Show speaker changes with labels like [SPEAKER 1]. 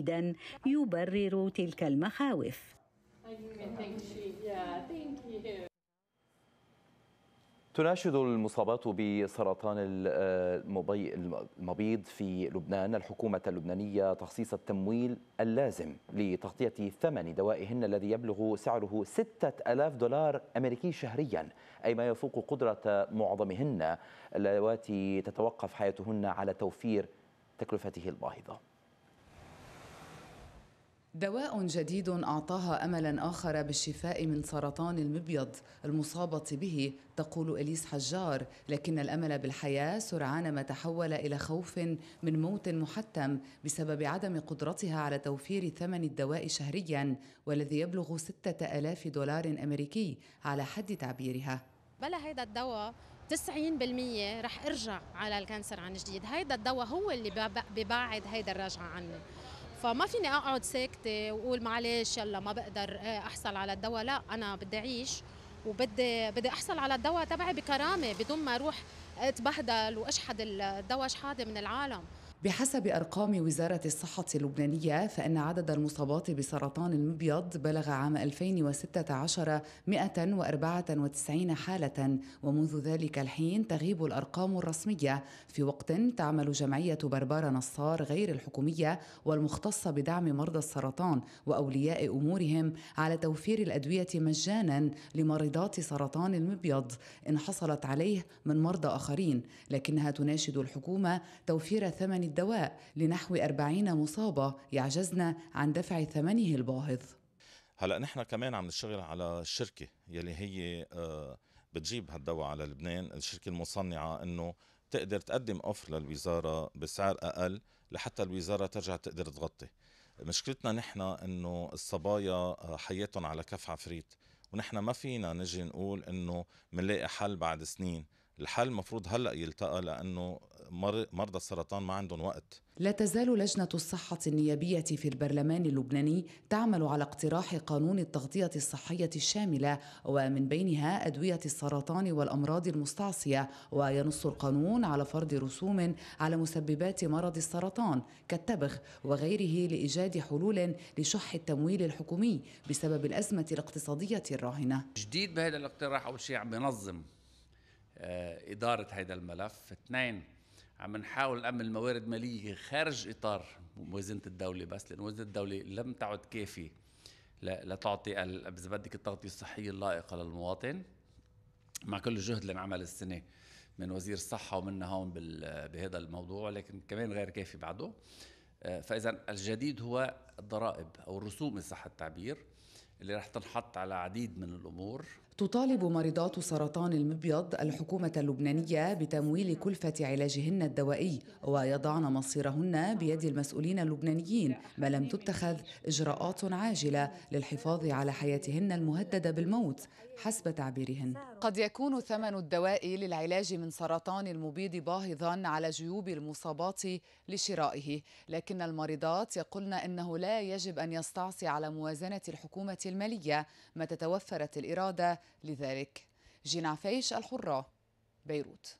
[SPEAKER 1] إذا يبرر تلك المخاوف
[SPEAKER 2] تناشد المصابات بسرطان المبيض في لبنان الحكومة اللبنانية تخصيص التمويل اللازم لتغطية ثمن دوائهن الذي يبلغ سعره 6000 دولار أمريكي شهريا أي ما يفوق قدرة معظمهن اللواتي تتوقف حياتهن على توفير تكلفته الباهظة
[SPEAKER 3] دواء جديد أعطاها أملا آخر بالشفاء من سرطان المبيض المصابة به تقول إليس حجار لكن الأمل بالحياة سرعان ما تحول إلى خوف من موت محتم بسبب عدم قدرتها على توفير ثمن الدواء شهريا والذي يبلغ 6000 دولار أمريكي على حد تعبيرها
[SPEAKER 1] بلا هيدا الدواء 90% رح ارجع على الكانسر عن جديد هيدا الدواء هو اللي ببعد هيدا الرجعة عني فما فيني اقعد ساكته واقول معلش يلا ما بقدر إيه، احصل على الدواء لا انا بدي اعيش وبدي بدي احصل على الدواء تبعي بكرامه بدون ما اروح اتبهدل واشحد الدواء شحاده من العالم
[SPEAKER 3] بحسب أرقام وزارة الصحة اللبنانية فإن عدد المصابات بسرطان المبيض بلغ عام 2016 194 حالة ومنذ ذلك الحين تغيب الأرقام الرسمية في وقت تعمل جمعية بربارة نصار غير الحكومية والمختصة بدعم مرضى السرطان وأولياء أمورهم على توفير الأدوية مجانا لمريضات سرطان المبيض إن حصلت عليه من مرضى آخرين لكنها تناشد الحكومة توفير ثمن الدواء لنحو 40 مصابة يعجزن عن دفع ثمنه الباهظ
[SPEAKER 2] هلا نحن كمان عم نشتغل على الشركه يلي هي آه، بتجيب هالدواء على لبنان الشركه المصنعه انه تقدر تقدم اوفر للوزاره بسعر اقل لحتى الوزاره ترجع تقدر تغطي مشكلتنا نحن انه الصبايا آه، حياتهم على كف عفريت ونحن ما فينا نجي نقول انه بنلاقي حل بعد سنين الحل المفروض هلا يلتقى لانه مرضى السرطان ما عندهم وقت
[SPEAKER 3] لا تزال لجنة الصحة النيابية في البرلمان اللبناني تعمل على اقتراح قانون التغطية الصحية الشاملة ومن بينها أدوية السرطان والأمراض المستعصية وينص القانون على فرض رسوم على مسببات مرض السرطان كالتبخ وغيره لإيجاد حلول لشح التمويل الحكومي بسبب الأزمة الاقتصادية الراهنة
[SPEAKER 4] جديد بهذا الاقتراح أول شيء عم بنظم إدارة هذا الملف اثنين عم نحاول نأمن موارد مالية خارج إطار موازنة الدولة بس لأن موازنة الدولة لم تعد كافية لتعطي إذا بدك التغطية الصحية اللائقة للمواطن مع كل الجهد اللي انعمل السنة من وزير الصحة ومنا هون بهذا الموضوع لكن كمان غير كافي بعده آه، فإذا الجديد هو الضرائب أو الرسوم إن صح التعبير اللي رح تنحط على عديد من الأمور
[SPEAKER 3] تطالب مريضات سرطان المبيض الحكومة اللبنانية بتمويل كلفة علاجهن الدوائي ويضعن مصيرهن بيد المسؤولين اللبنانيين ما لم تتخذ إجراءات عاجلة للحفاظ على حياتهن المهددة بالموت حسب تعبيرهن قد يكون ثمن الدواء للعلاج من سرطان المبيض باهظا على جيوب المصابات لشرائه لكن المريضات يقولن أنه لا يجب أن يستعصي على موازنة الحكومة المالية ما تتوفرت الإرادة لذلك جينا فيش الحرة بيروت